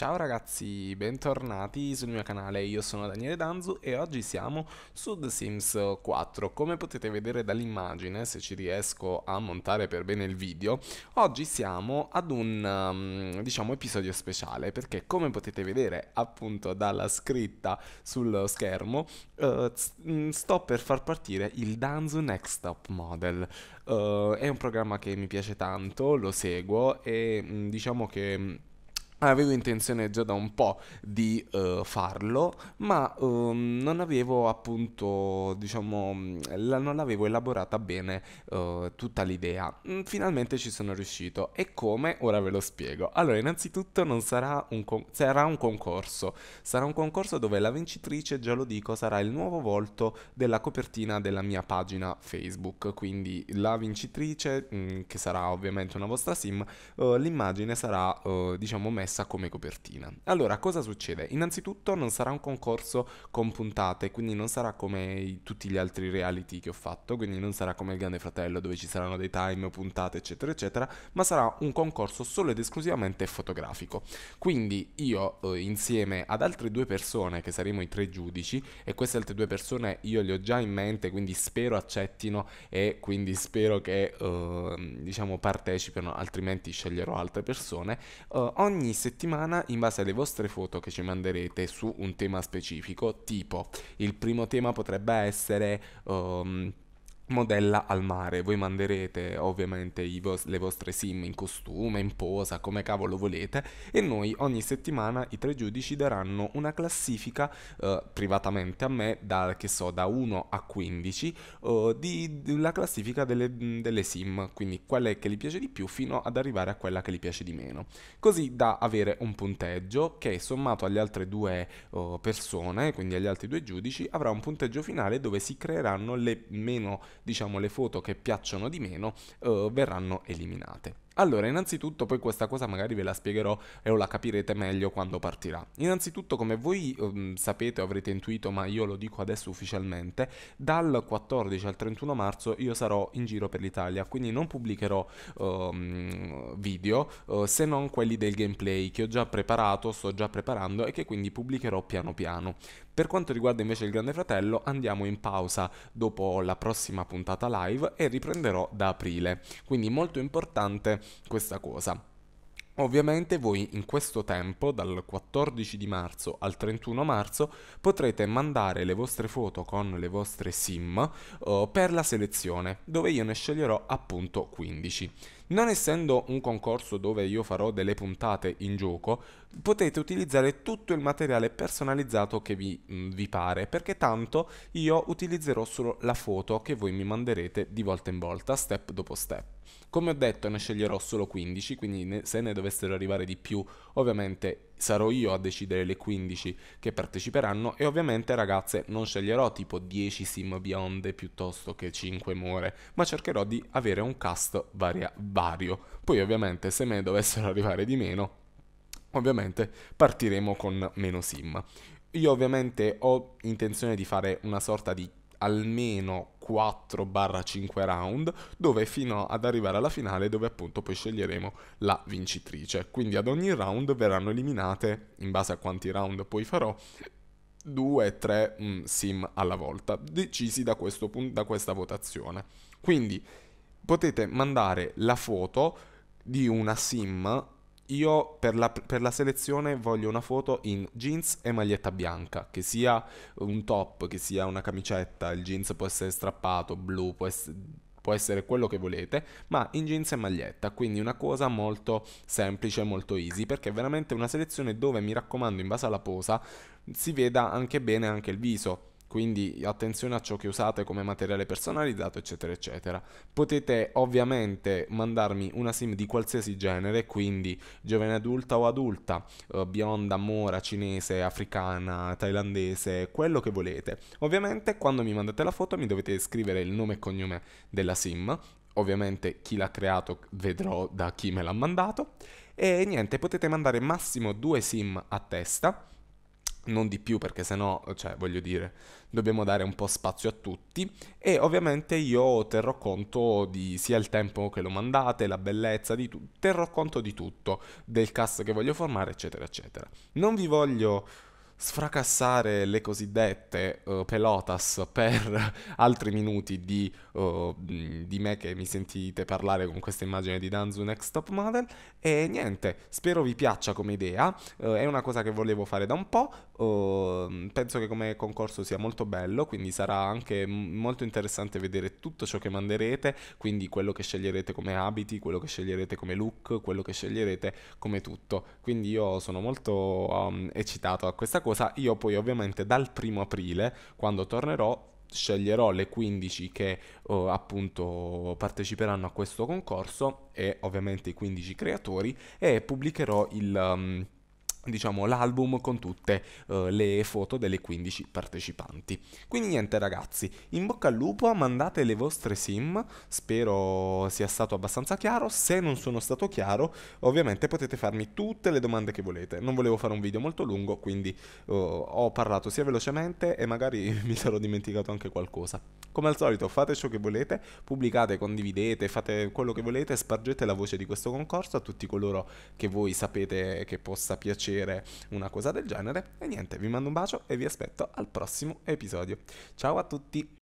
Ciao ragazzi, bentornati sul mio canale, io sono Daniele Danzu e oggi siamo su The Sims 4. Come potete vedere dall'immagine, se ci riesco a montare per bene il video, oggi siamo ad un, um, diciamo, episodio speciale, perché come potete vedere appunto dalla scritta sullo schermo, eh, mm, sto per far partire il Danzu Next Top Model. Eh, è un programma che mi piace tanto, lo seguo e mm, diciamo che mm, Avevo intenzione già da un po' di uh, farlo, ma um, non avevo appunto, diciamo, mm, la, non avevo elaborata bene uh, tutta l'idea. Mm, finalmente ci sono riuscito e come? Ora ve lo spiego. Allora, innanzitutto non sarà un, con- sarà un concorso, sarà un concorso dove la vincitrice, già lo dico, sarà il nuovo volto della copertina della mia pagina Facebook, quindi la vincitrice, mh, mm, che sarà ovviamente una vostra sim, uh, l'immagine sarà, diciamo, messa messa come copertina. Allora, cosa succede? Innanzitutto non sarà un concorso con puntate, quindi non sarà come i, tutti gli altri reality che ho fatto, quindi non sarà come il Grande Fratello dove ci saranno dei time, puntate, eccetera, eccetera, ma sarà un concorso solo ed esclusivamente fotografico. Quindi io eh, insieme ad altre due persone, che saremo i tre giudici, e queste altre due persone io le ho già in mente, quindi spero accettino e quindi spero che eh, diciamo partecipino, altrimenti sceglierò altre persone, eh, ogni settimana in base alle vostre foto che ci manderete su un tema specifico, tipo il primo tema potrebbe essere... Um, modella al mare. Voi manderete ovviamente vos- le vostre sim in costume, in posa, come cavolo volete e noi ogni settimana i tre giudici daranno una classifica eh, privatamente a me da, che so, da 1 a 15 eh, di, di, la classifica delle, delle sim, quindi quella che gli piace di più fino ad arrivare a quella che gli piace di meno. Così da avere un punteggio che sommato agli altri due eh, persone, quindi agli altri due giudici, avrà un punteggio finale dove si creeranno le meno diciamo, le foto che piacciono di meno eh, verranno eliminate. Allora, innanzitutto, poi questa cosa magari ve la spiegherò e o la capirete meglio quando partirà. Innanzitutto, come voi um, sapete o avrete intuito, ma io lo dico adesso ufficialmente, dal 14 al 31 marzo io sarò in giro per l'Italia, quindi non pubblicherò um, video uh, se non quelli del gameplay che ho già preparato, sto già preparando e che quindi pubblicherò piano piano. Per quanto riguarda invece il Grande Fratello, andiamo in pausa dopo la prossima puntata live e riprenderò da aprile. Quindi molto importante questa cosa. Ovviamente voi in questo tempo, dal 14 di marzo al 31 marzo, potrete mandare le vostre foto con le vostre sim uh, per la selezione, dove io ne sceglierò appunto 15. Non essendo un concorso dove io farò delle puntate in gioco, potete utilizzare tutto il materiale personalizzato che vi, mm, vi pare, perché tanto io utilizzerò solo la foto che voi mi manderete di volta in volta, step dopo step. Come ho detto ne sceglierò solo 15, quindi se ne dovessero arrivare di più ovviamente sarò io a decidere le 15 che parteciperanno e ovviamente ragazze non sceglierò tipo 10 sim bionde piuttosto che 5 more, ma cercherò di avere un cast varia- vario. Poi ovviamente se ne dovessero arrivare di meno, ovviamente partiremo con meno sim. Io ovviamente ho intenzione di fare una sorta di almeno 4-5 round, dove fino ad arrivare alla finale dove appunto poi sceglieremo la vincitrice. Quindi ad ogni round verranno eliminate, in base a quanti round poi farò, 2-3 mm, sim alla volta, decisi da, punto, da questa votazione. Quindi potete mandare la foto di una sim io per la, per la, selezione voglio una foto in jeans e maglietta bianca, che sia un top, che sia una camicetta, il jeans può essere strappato, blu, può essere, può essere quello che volete, ma in jeans e maglietta, quindi una cosa molto semplice, molto easy, perché è veramente una selezione dove mi raccomando in base alla posa si veda anche bene anche il viso quindi attenzione a ciò che usate come materiale personalizzato eccetera eccetera. Potete ovviamente mandarmi una sim di qualsiasi genere, quindi giovane adulta o adulta, eh, bionda, mora, cinese, africana, thailandese, quello che volete. Ovviamente quando mi mandate la foto mi dovete scrivere il nome e cognome della sim, ovviamente chi l'ha creato vedrò da chi me l'ha mandato e niente, potete mandare massimo due sim a testa non di più perché sennò, cioè, voglio dire, dobbiamo dare un po' spazio a tutti e ovviamente io terrò conto di sia il tempo che lo mandate, la bellezza di tutto, terrò conto di tutto, del cast che voglio formare, eccetera, eccetera. Non vi voglio sfracassare le cosiddette uh, pelotas per altri minuti di, uh, di, me che mi sentite parlare con questa immagine di Danzu Next Top Model e niente, spero vi piaccia come idea, uh, è una cosa che volevo fare da un po', ehm, penso che come concorso sia molto bello, quindi sarà anche molto interessante vedere tutto ciò che manderete, quindi quello che sceglierete come abiti, quello che sceglierete come look, quello che sceglierete come tutto, quindi io sono molto um, eccitato a questa cosa cosa io poi ovviamente dal primo aprile, quando tornerò, sceglierò le 15 che eh, appunto parteciperanno a questo concorso e ovviamente i 15 creatori e pubblicherò il... Um, diciamo l'album con tutte uh, le foto delle 15 partecipanti quindi niente ragazzi in bocca al lupo mandate le vostre sim spero sia stato abbastanza chiaro se non sono stato chiaro ovviamente potete farmi tutte le domande che volete non volevo fare un video molto lungo quindi uh, ho parlato sia velocemente e magari mi sarò dimenticato anche qualcosa come al solito fate ciò che volete pubblicate condividete fate quello che volete spargete la voce di questo concorso a tutti coloro che voi sapete che possa piacere piacere una cosa del genere. E niente, vi mando un bacio e vi aspetto al prossimo episodio. Ciao a tutti!